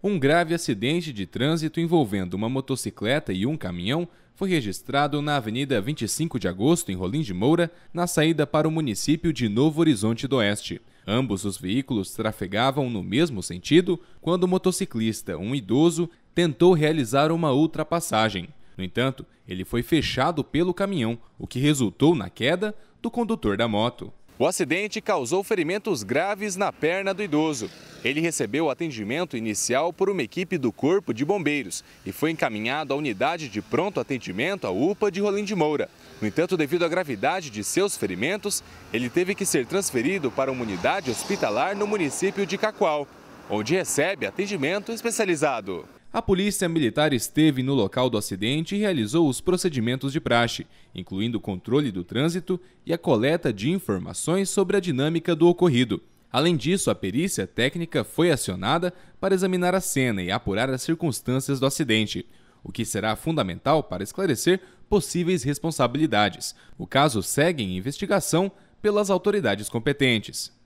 Um grave acidente de trânsito envolvendo uma motocicleta e um caminhão foi registrado na Avenida 25 de Agosto, em Rolim de Moura, na saída para o município de Novo Horizonte do Oeste. Ambos os veículos trafegavam no mesmo sentido quando o motociclista, um idoso, tentou realizar uma ultrapassagem. No entanto, ele foi fechado pelo caminhão, o que resultou na queda do condutor da moto. O acidente causou ferimentos graves na perna do idoso. Ele recebeu atendimento inicial por uma equipe do Corpo de Bombeiros e foi encaminhado à unidade de pronto atendimento, a UPA de Rolim de Moura. No entanto, devido à gravidade de seus ferimentos, ele teve que ser transferido para uma unidade hospitalar no município de Cacoal, onde recebe atendimento especializado. A polícia militar esteve no local do acidente e realizou os procedimentos de praxe, incluindo o controle do trânsito e a coleta de informações sobre a dinâmica do ocorrido. Além disso, a perícia técnica foi acionada para examinar a cena e apurar as circunstâncias do acidente, o que será fundamental para esclarecer possíveis responsabilidades. O caso segue em investigação pelas autoridades competentes.